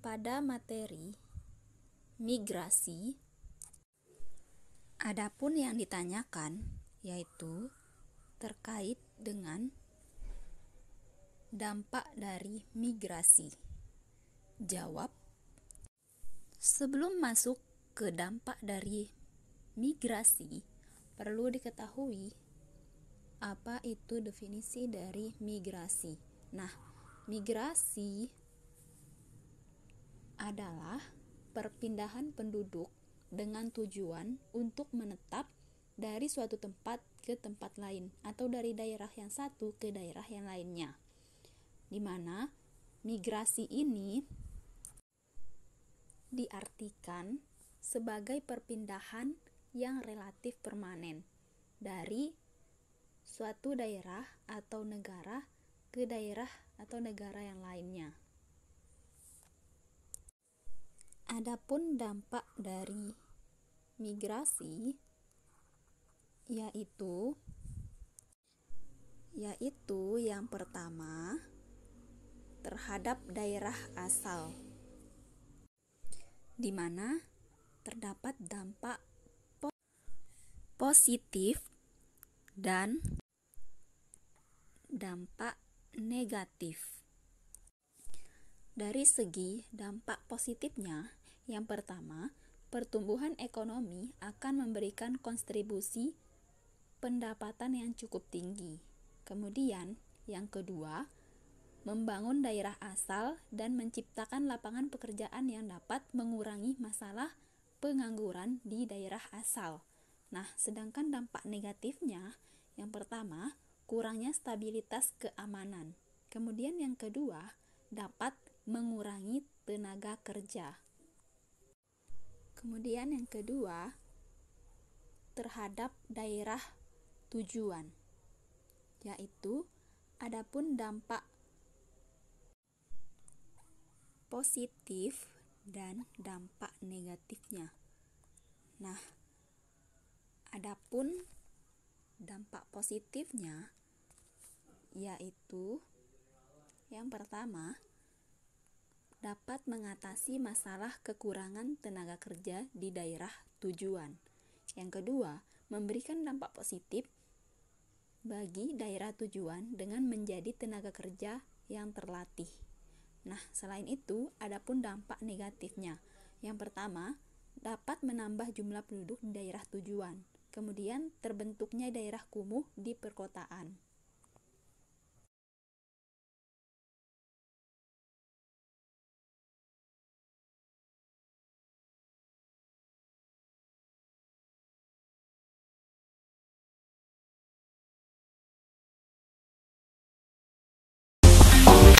pada materi migrasi. Adapun yang ditanyakan yaitu terkait dengan dampak dari migrasi. Jawab: Sebelum masuk ke dampak dari migrasi, perlu diketahui apa itu definisi dari migrasi. Nah, migrasi adalah perpindahan penduduk dengan tujuan untuk menetap dari suatu tempat ke tempat lain atau dari daerah yang satu ke daerah yang lainnya. Di mana migrasi ini diartikan sebagai perpindahan yang relatif permanen dari suatu daerah atau negara ke daerah atau negara yang lainnya. Adapun dampak dari migrasi yaitu yaitu yang pertama terhadap daerah asal di mana terdapat dampak positif dan dampak negatif. Dari segi dampak positifnya, yang pertama, pertumbuhan ekonomi akan memberikan kontribusi pendapatan yang cukup tinggi. Kemudian, yang kedua, membangun daerah asal dan menciptakan lapangan pekerjaan yang dapat mengurangi masalah pengangguran di daerah asal. Nah, sedangkan dampak negatifnya, yang pertama, kurangnya stabilitas keamanan. Kemudian yang kedua, dapat mengurangi tenaga kerja. Kemudian yang kedua, terhadap daerah tujuan, yaitu adapun dampak positif dan dampak negatifnya. Nah, adapun dampak positifnya yaitu yang pertama dapat mengatasi masalah kekurangan tenaga kerja di daerah tujuan. Yang kedua, memberikan dampak positif bagi daerah tujuan dengan menjadi tenaga kerja yang terlatih. Nah, selain itu, ada pun dampak negatifnya. Yang pertama, dapat menambah jumlah penduduk di daerah tujuan. Kemudian, terbentuknya daerah kumuh di perkotaan.